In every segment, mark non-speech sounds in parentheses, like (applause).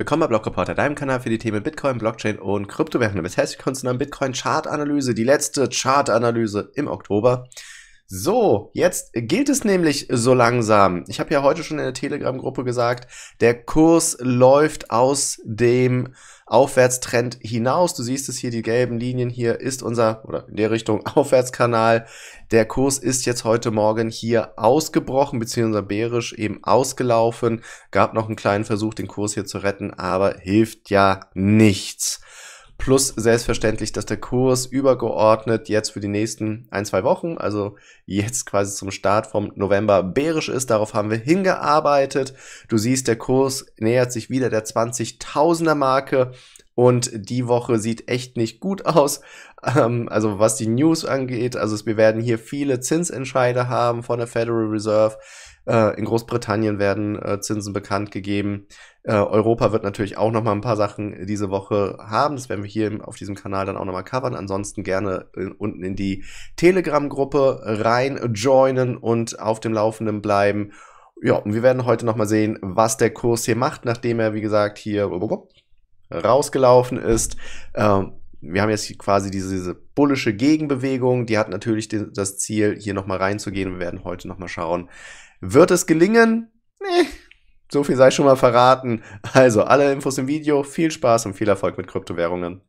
Willkommen bei Block Reporter, deinem Kanal für die Themen Bitcoin, Blockchain und Kryptowährungen. Das heißt, wir kommen zu einer Bitcoin Chart Analyse, die letzte Chart Analyse im Oktober. So, jetzt gilt es nämlich so langsam. Ich habe ja heute schon in der Telegram-Gruppe gesagt, der Kurs läuft aus dem Aufwärtstrend hinaus. Du siehst es hier, die gelben Linien hier ist unser, oder in der Richtung (laughs) Aufwärtskanal. Der Kurs ist jetzt heute Morgen hier ausgebrochen, beziehungsweise bärisch eben ausgelaufen. Gab noch einen kleinen Versuch, den Kurs hier zu retten, aber hilft ja nichts. Plus selbstverständlich, dass der Kurs übergeordnet jetzt für die nächsten ein, zwei Wochen, also jetzt quasi zum Start vom November bärisch ist. Darauf haben wir hingearbeitet. Du siehst, der Kurs nähert sich wieder der 20.000er Marke. Und die Woche sieht echt nicht gut aus. Ähm, also was die News angeht, also wir werden hier viele Zinsentscheide haben von der Federal Reserve. Äh, in Großbritannien werden äh, Zinsen bekannt gegeben. Äh, Europa wird natürlich auch noch mal ein paar Sachen diese Woche haben. Das werden wir hier auf diesem Kanal dann auch noch mal covern. Ansonsten gerne in, äh, unten in die Telegram-Gruppe rein joinen und auf dem Laufenden bleiben. Ja, und wir werden heute noch mal sehen, was der Kurs hier macht, nachdem er, wie gesagt, hier rausgelaufen ist. Ähm, wir haben jetzt quasi diese, diese, bullische Gegenbewegung, die hat natürlich die, das Ziel, hier nochmal reinzugehen. Wir werden heute nochmal schauen. Wird es gelingen? Nee, so viel sei schon mal verraten. Also, alle Infos im Video, viel Spaß und viel Erfolg mit Kryptowährungen.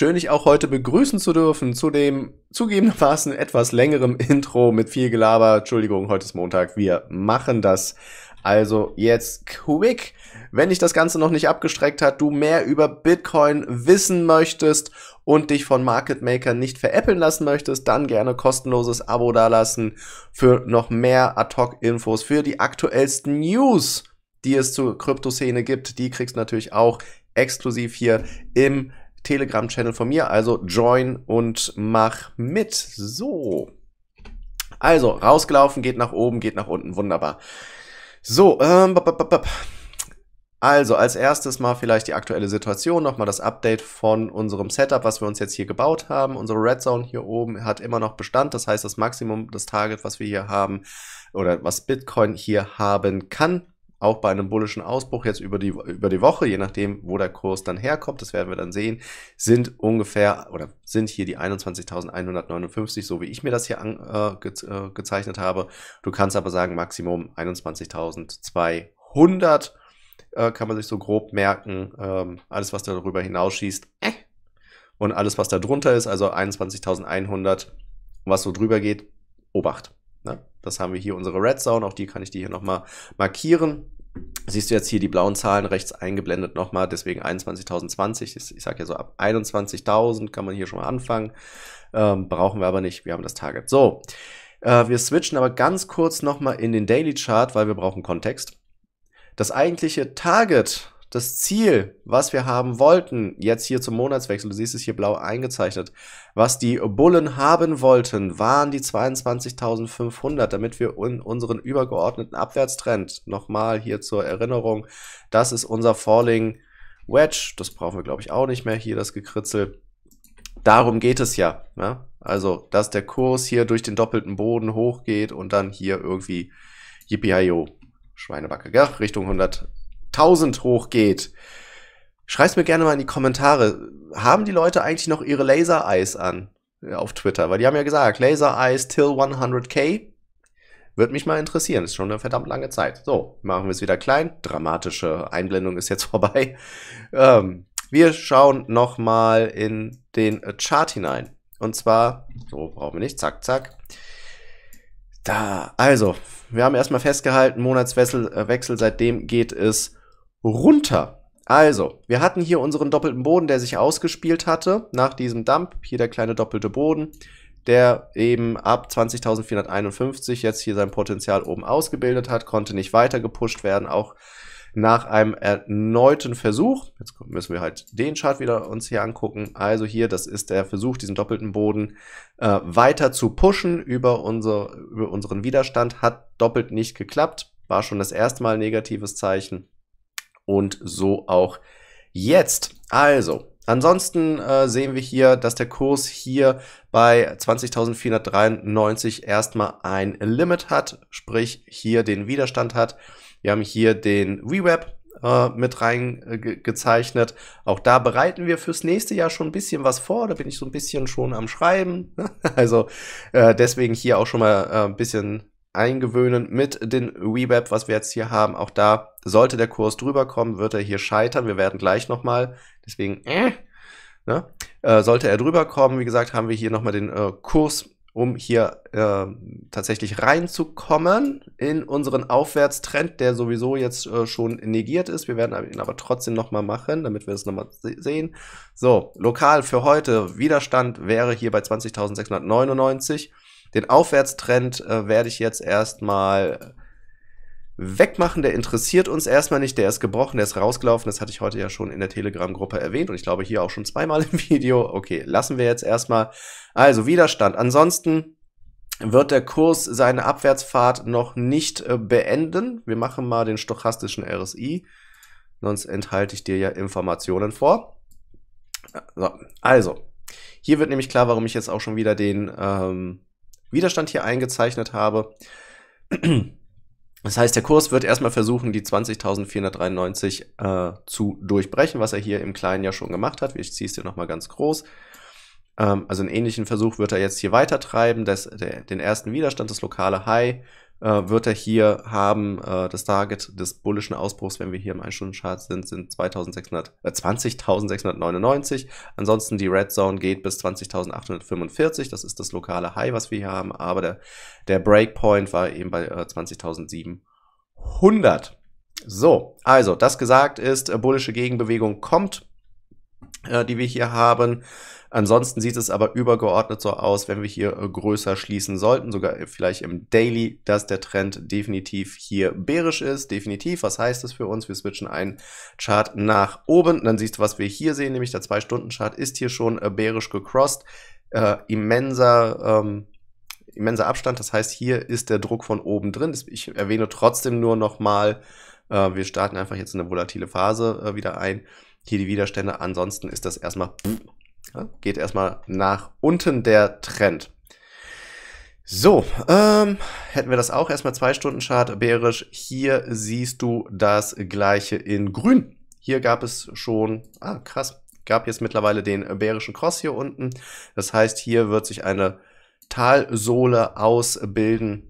Schön, dich auch heute begrüßen zu dürfen zu dem zugegebenermaßen etwas längerem Intro mit viel Gelaber. Entschuldigung, heute ist Montag. Wir machen das. Also jetzt quick. Wenn dich das Ganze noch nicht abgestreckt hat, du mehr über Bitcoin wissen möchtest und dich von Market Maker nicht veräppeln lassen möchtest, dann gerne kostenloses Abo dalassen für noch mehr Ad-Hoc-Infos, für die aktuellsten News, die es zur Kryptoszene gibt. Die kriegst du natürlich auch exklusiv hier im Telegram-Channel von mir. Also join und mach mit. So. Also, rausgelaufen, geht nach oben, geht nach unten. Wunderbar. So, ähm, bap, bap, bap. Also, als erstes mal vielleicht die aktuelle Situation, nochmal das Update von unserem Setup, was wir uns jetzt hier gebaut haben. Unsere Red Zone hier oben hat immer noch Bestand, das heißt, das Maximum, das Target, was wir hier haben oder was Bitcoin hier haben kann, auch bei einem bullischen Ausbruch jetzt über die, über die Woche, je nachdem, wo der Kurs dann herkommt, das werden wir dann sehen, sind ungefähr oder sind hier die 21.159, so wie ich mir das hier an, äh, ge äh, gezeichnet habe. Du kannst aber sagen, Maximum 21.200 äh, kann man sich so grob merken. Ähm, alles, was darüber hinausschießt, äh, und alles, was da drunter ist, also 21.100, was so drüber geht, Obacht. Das haben wir hier unsere Red Zone, auch die kann ich dir hier nochmal markieren. Siehst du jetzt hier die blauen Zahlen rechts eingeblendet nochmal, deswegen 21.020, ich sage ja so ab 21.000 kann man hier schon mal anfangen, ähm, brauchen wir aber nicht, wir haben das Target. So, äh, wir switchen aber ganz kurz nochmal in den Daily Chart, weil wir brauchen Kontext. Das eigentliche Target das Ziel, was wir haben wollten, jetzt hier zum Monatswechsel, du siehst es hier blau eingezeichnet, was die Bullen haben wollten, waren die 22.500, damit wir in unseren übergeordneten Abwärtstrend, nochmal hier zur Erinnerung, das ist unser Falling Wedge, das brauchen wir glaube ich auch nicht mehr, hier das Gekritzel, darum geht es ja, ne? also dass der Kurs hier durch den doppelten Boden hochgeht und dann hier irgendwie yippie Schweinebacke, gell? Richtung 100, 1000 hochgeht. Schreib's mir gerne mal in die Kommentare. Haben die Leute eigentlich noch ihre Laser Eyes an? Auf Twitter, weil die haben ja gesagt, Laser Eyes till 100k. Wird mich mal interessieren. Ist schon eine verdammt lange Zeit. So, machen wir es wieder klein. Dramatische Einblendung ist jetzt (laughs) vorbei. Ähm, wir schauen nochmal in den Chart hinein. Und zwar, so brauchen wir nicht, zack, zack. Da, also, wir haben erstmal festgehalten, Monatswechsel, äh, Wechsel, seitdem geht es runter. Also, wir hatten hier unseren doppelten Boden, der sich ausgespielt hatte nach diesem Dump. Hier der kleine doppelte Boden, der eben ab 20.451 jetzt hier sein Potenzial oben ausgebildet hat, konnte nicht weiter gepusht werden, auch nach einem erneuten Versuch. Jetzt müssen wir halt den Chart wieder uns hier angucken. Also hier, das ist der Versuch, diesen doppelten Boden äh, weiter zu pushen über, unser, über unseren Widerstand. Hat doppelt nicht geklappt, war schon das erste Mal ein negatives Zeichen und so auch jetzt. Also, Ansonsten äh, sehen wir hier, dass der Kurs hier bei 20.493 erstmal ein Limit hat, sprich hier den Widerstand hat. Wir haben hier den Reweb äh, mit reingezeichnet. Äh, auch da bereiten wir fürs nächste Jahr schon ein bisschen was vor. Da bin ich so ein bisschen schon am Schreiben. (laughs) also äh, deswegen hier auch schon mal ein bisschen eingewöhnen mit den Weweb, was wir jetzt hier haben. Auch da sollte der Kurs drüber kommen, wird er hier scheitern. Wir werden gleich nochmal, deswegen, äh, ne? äh, sollte er drüber kommen, wie gesagt, haben wir hier nochmal den äh, Kurs, um hier äh, tatsächlich reinzukommen in unseren Aufwärtstrend, der sowieso jetzt äh, schon negiert ist. Wir werden ihn aber trotzdem nochmal machen, damit wir es nochmal se sehen. So, lokal für heute, Widerstand wäre hier bei 20.699. Den Aufwärtstrend äh, werde ich jetzt erstmal wegmachen. Der interessiert uns erstmal nicht. Der ist gebrochen, der ist rausgelaufen. Das hatte ich heute ja schon in der Telegram-Gruppe erwähnt und ich glaube hier auch schon zweimal (laughs) im Video. Okay, lassen wir jetzt erstmal. Also Widerstand. Ansonsten wird der Kurs seine Abwärtsfahrt noch nicht äh, beenden. Wir machen mal den stochastischen RSI. Sonst enthalte ich dir ja Informationen vor. So, also, hier wird nämlich klar, warum ich jetzt auch schon wieder den ähm, Widerstand hier eingezeichnet habe. Das heißt, der Kurs wird erstmal versuchen, die 20.493 äh, zu durchbrechen, was er hier im Kleinen ja schon gemacht hat. Ich ziehe es dir nochmal ganz groß. Ähm, also einen ähnlichen Versuch wird er jetzt hier weiter treiben. Das, der, den ersten Widerstand, das lokale High, äh, wird er hier haben. Äh, das Target des bullischen Ausbruchs, wenn wir hier im 1-Stunden-Chart sind, sind 20.699. Äh, Ansonsten die Red Zone geht bis 20.845. Das ist das lokale High, was wir hier haben. Aber der, der Breakpoint war eben bei äh, 20.700. So, also das gesagt ist, äh, bullische Gegenbewegung kommt, äh, die wir hier haben. Ansonsten sieht es aber übergeordnet so aus, wenn wir hier äh, größer schließen sollten, sogar vielleicht im Daily, dass der Trend definitiv hier bärisch ist. Definitiv, was heißt das für uns? Wir switchen einen Chart nach oben. Dann siehst du, was wir hier sehen, nämlich der 2-Stunden-Chart ist hier schon äh, bärisch gecrossed. Äh, immenser ähm, immenser Abstand. Das heißt, hier ist der Druck von oben drin. Ich erwähne trotzdem nur nochmal, äh, wir starten einfach jetzt in eine volatile Phase äh, wieder ein. Hier die Widerstände. Ansonsten ist das erstmal geht erstmal nach unten der Trend. So, ähm, hätten wir das auch erstmal zwei Stunden Chart bärisch. Hier siehst du das gleiche in grün. Hier gab es schon, ah krass, gab jetzt mittlerweile den bärischen Cross hier unten. Das heißt, hier wird sich eine Talsohle ausbilden.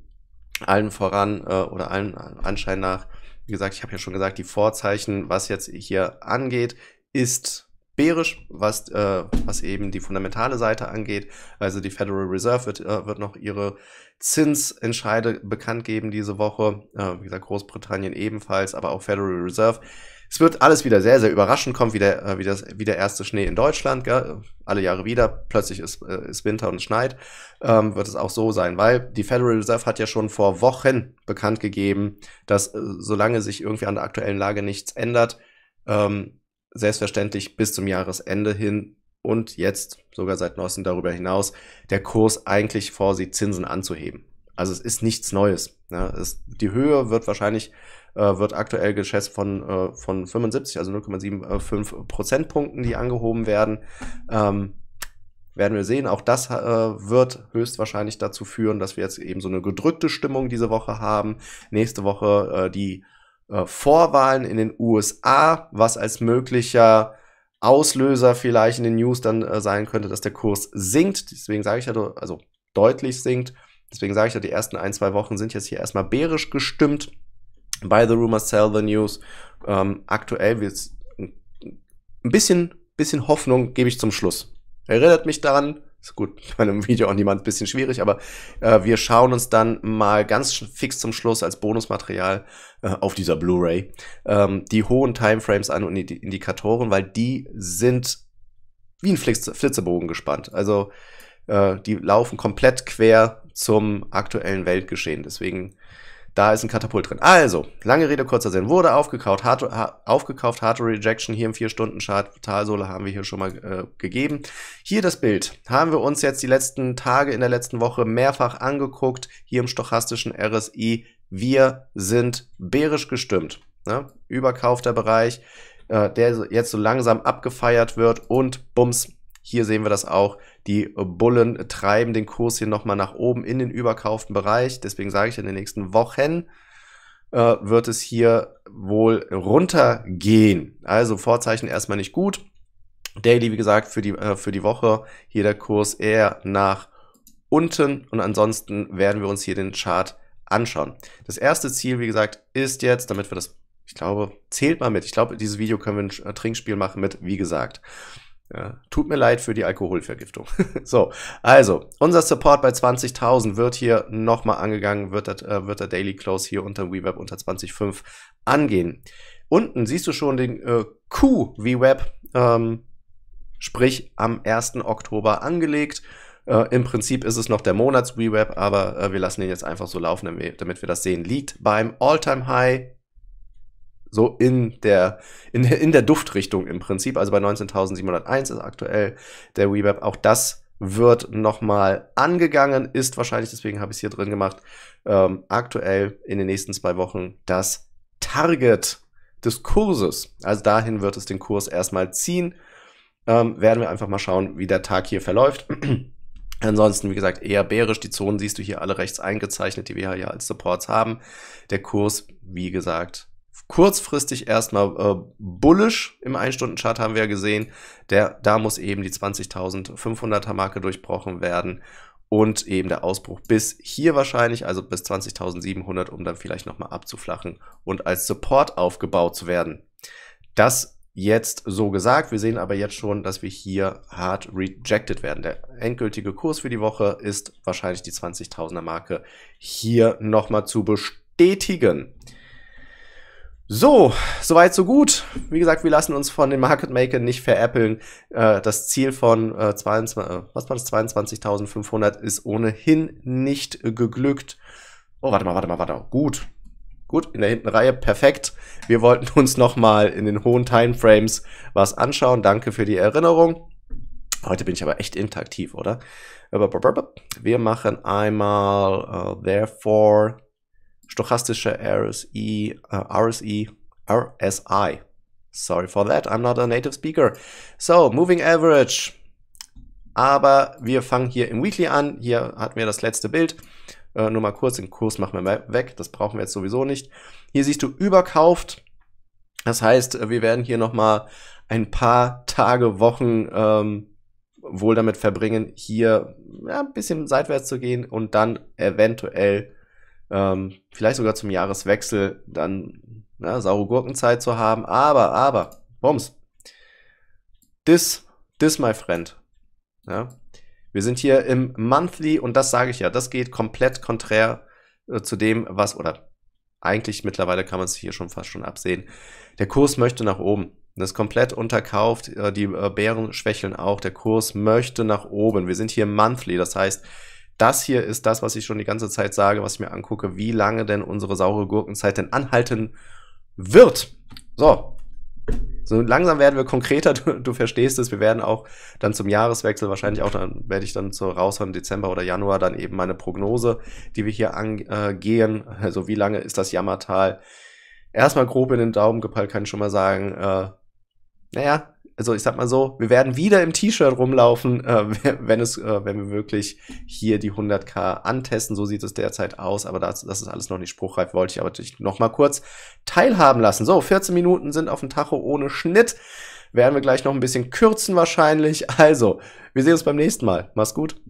Allen voran äh, oder allen Anschein nach, wie gesagt, ich habe ja schon gesagt, die Vorzeichen, was jetzt hier angeht, ist bärisch, was, äh, was eben die fundamentale Seite angeht. Also die Federal Reserve wird, äh, wird noch ihre Zinsentscheide bekannt geben diese Woche. Äh, wie gesagt, Großbritannien ebenfalls, aber auch Federal Reserve. Es wird alles wieder sehr, sehr überraschend, kommt wieder, äh, wie, das, wie der erste Schnee in Deutschland, gell? alle Jahre wieder, plötzlich ist, äh, ist Winter und es schneit, ähm, wird es auch so sein, weil die Federal Reserve hat ja schon vor Wochen bekannt gegeben, dass äh, solange sich irgendwie an der aktuellen Lage nichts ändert, ähm, selbstverständlich bis zum Jahresende hin und jetzt sogar seit neuestem darüber hinaus der Kurs eigentlich vorsieht, Zinsen anzuheben. Also es ist nichts Neues. Ne? Es, die Höhe wird wahrscheinlich, äh, wird aktuell geschätzt von, äh, von 75, also 0,75 äh, Prozentpunkten, die angehoben werden. Ähm, werden wir sehen. Auch das äh, wird höchstwahrscheinlich dazu führen, dass wir jetzt eben so eine gedrückte Stimmung diese Woche haben. Nächste Woche äh, die äh, Vorwahlen in den USA, was als möglicher Auslöser vielleicht in den News dann äh, sein könnte, dass der Kurs sinkt. Deswegen sage ich ja, also deutlich sinkt. Deswegen sage ich ja, die ersten ein, zwei Wochen sind jetzt hier erstmal bärisch gestimmt. Buy the rumors, sell the news. Ähm, aktuell wird es ein bisschen, bisschen Hoffnung, gebe ich zum Schluss. Erinnert mich daran, ist gut, (laughs) bei einem Video auch niemand ein bisschen schwierig, aber äh, wir schauen uns dann mal ganz fix zum Schluss als Bonusmaterial äh, auf dieser Blu-ray ähm, die hohen Timeframes an und die Indikatoren, weil die sind wie ein Flitze Flitzebogen gespannt. Also äh, die laufen komplett quer zum aktuellen Weltgeschehen. Deswegen da ist ein Katapult drin. Also, lange Rede, kurzer Sinn. Wurde aufgekauft. Hard, aufgekauft, Hardware Rejection hier im 4-Stunden-Chart. Talsohle haben wir hier schon mal äh, gegeben. Hier das Bild. Haben wir uns jetzt die letzten Tage in der letzten Woche mehrfach angeguckt. Hier im stochastischen RSI. Wir sind bärisch gestimmt. Ne? Überkaufter Bereich, äh, der jetzt so langsam abgefeiert wird und bums, hier sehen wir das auch. Die Bullen treiben den Kurs hier nochmal nach oben in den überkauften Bereich. Deswegen sage ich, in den nächsten Wochen äh, wird es hier wohl runtergehen. Also Vorzeichen erstmal nicht gut. Daily, wie gesagt, für die, äh, für die Woche hier der Kurs eher nach unten. Und ansonsten werden wir uns hier den Chart anschauen. Das erste Ziel, wie gesagt, ist jetzt, damit wir das, ich glaube, zählt mal mit. Ich glaube, dieses Video können wir ein Trinkspiel machen mit, wie gesagt. Ja, tut mir leid für die Alkoholvergiftung. (laughs) so, also, unser Support bei 20.000 wird hier nochmal angegangen, wird, das, äh, wird der Daily Close hier unter WeWeb unter 20.5 angehen. Unten siehst du schon den äh, Q-WeWeb, ähm, sprich am 1. Oktober angelegt. Äh, Im Prinzip ist es noch der Monats-WeWeb, aber äh, wir lassen ihn jetzt einfach so laufen, damit wir das sehen. Liegt beim All-Time-High so in der, in, in der Duftrichtung im Prinzip. Also bei 19.701 ist aktuell der Weweb. Auch das wird nochmal angegangen, ist wahrscheinlich, deswegen habe ich es hier drin gemacht, ähm, aktuell in den nächsten zwei Wochen das Target des Kurses. Also dahin wird es den Kurs erstmal ziehen. Ähm, werden wir einfach mal schauen, wie der Tag hier verläuft. (clears throat) Ansonsten, wie gesagt, eher bärisch. Die Zonen siehst du hier alle rechts eingezeichnet, die wir ja als Supports haben. Der Kurs, wie gesagt, kurzfristig erstmal äh, bullisch im 1-Stunden-Chart haben wir ja gesehen. Der, da muss eben die 20.500er Marke durchbrochen werden und eben der Ausbruch bis hier wahrscheinlich, also bis 20.700, um dann vielleicht nochmal abzuflachen und als Support aufgebaut zu werden. Das jetzt so gesagt. Wir sehen aber jetzt schon, dass wir hier hart rejected werden. Der endgültige Kurs für die Woche ist wahrscheinlich die 20.000er Marke hier nochmal zu bestätigen. So, soweit, so gut. Wie gesagt, wir lassen uns von den Market Maker nicht veräppeln. Äh, das Ziel von äh, 22, äh, was war das, 22.500 ist ohnehin nicht geglückt. Oh, warte mal, warte mal, warte mal. Gut. Gut, in der hinten Reihe, perfekt. Wir wollten (laughs) uns nochmal in den hohen Timeframes was anschauen. Danke für die Erinnerung. Heute bin ich aber echt interaktiv, oder? Äh, wir machen einmal, uh, therefore, stochastische RSI, uh, e, äh, RSI, e, RSI. Sorry for that, I'm not a native speaker. So, Moving Average. Aber wir fangen hier im Weekly an. Hier hatten wir das letzte Bild. Äh, nur mal kurz, den Kurs machen wir weg. Das brauchen wir jetzt sowieso nicht. Hier siehst du überkauft. Das heißt, äh, wir werden hier nochmal ein paar Tage, Wochen ähm, wohl damit verbringen, hier ja, ein bisschen seitwärts zu gehen und dann eventuell ähm, vielleicht sogar zum Jahreswechsel dann na, ne, saure Gurkenzeit zu haben. Aber, aber, Bums. This, this, my friend. Ja? Wir sind hier im Monthly und das sage ich ja, das geht komplett konträr äh, zu dem, was, oder eigentlich mittlerweile kann man es hier schon fast schon absehen. Der Kurs möchte nach oben. Das ist komplett unterkauft. Äh, die äh, Bären schwächeln auch. Der Kurs möchte nach oben. Wir sind hier im Monthly. Das heißt, das hier ist das, was ich schon die ganze Zeit sage, was ich mir angucke, wie lange denn unsere saure Gurkenzeit denn anhalten wird. So. So langsam werden wir konkreter, (laughs) du, du verstehst es. Wir werden auch dann zum Jahreswechsel wahrscheinlich auch, dann werde ich dann so raushauen, Dezember oder Januar, dann eben meine Prognose, die wir hier angehen. Äh, also wie lange ist das Jammertal? Erstmal grob in den Daumen gepeilt, kann ich schon mal sagen. Äh, naja, also ich sag mal so, wir werden wieder im T-Shirt rumlaufen, äh, (laughs) wenn es, äh, wenn wir wirklich hier die 100k antesten. So sieht es derzeit aus, aber das, das ist alles noch nicht spruchreif. Wollte ich aber natürlich noch mal kurz teilhaben lassen. So, 14 Minuten sind auf dem Tacho ohne Schnitt. Werden wir gleich noch ein bisschen kürzen wahrscheinlich. Also, wir sehen uns beim nächsten Mal. Mach's gut.